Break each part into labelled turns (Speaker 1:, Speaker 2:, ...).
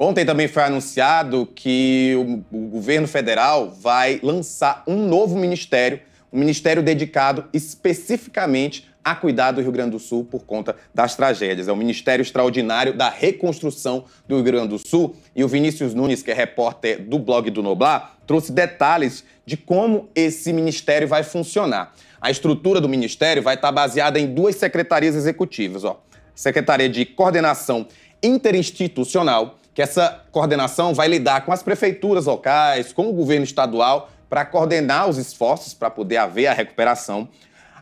Speaker 1: Ontem também foi anunciado que o, o governo federal vai lançar um novo ministério, um ministério dedicado especificamente a cuidar do Rio Grande do Sul por conta das tragédias. É o Ministério Extraordinário da Reconstrução do Rio Grande do Sul. E o Vinícius Nunes, que é repórter do blog do Noblar, trouxe detalhes de como esse ministério vai funcionar. A estrutura do ministério vai estar baseada em duas secretarias executivas: ó. Secretaria de Coordenação Interinstitucional que essa coordenação vai lidar com as prefeituras locais, com o governo estadual, para coordenar os esforços para poder haver a recuperação.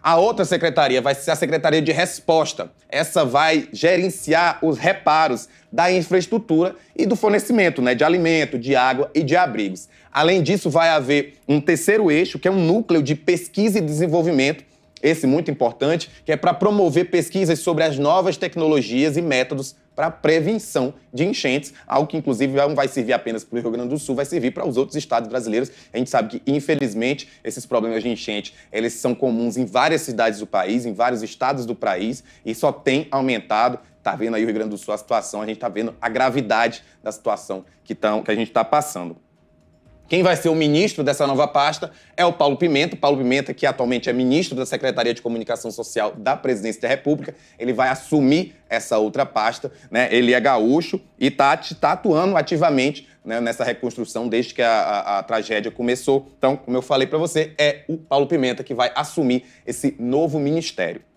Speaker 1: A outra secretaria vai ser a Secretaria de Resposta. Essa vai gerenciar os reparos da infraestrutura e do fornecimento né, de alimento, de água e de abrigos. Além disso, vai haver um terceiro eixo, que é um núcleo de pesquisa e desenvolvimento, esse muito importante, que é para promover pesquisas sobre as novas tecnologias e métodos para prevenção de enchentes, algo que inclusive não vai servir apenas para o Rio Grande do Sul, vai servir para os outros estados brasileiros. A gente sabe que, infelizmente, esses problemas de enchente, eles são comuns em várias cidades do país, em vários estados do país, e só tem aumentado. Está vendo aí o Rio Grande do Sul a situação, a gente está vendo a gravidade da situação que, tão, que a gente está passando. Quem vai ser o ministro dessa nova pasta é o Paulo Pimenta. Paulo Pimenta, que atualmente é ministro da Secretaria de Comunicação Social da Presidência da República, ele vai assumir essa outra pasta. Né? Ele é gaúcho e está tá atuando ativamente né, nessa reconstrução desde que a, a, a, tragédia começou. Então, como eu falei para você, é o Paulo Pimenta que vai assumir esse novo ministério.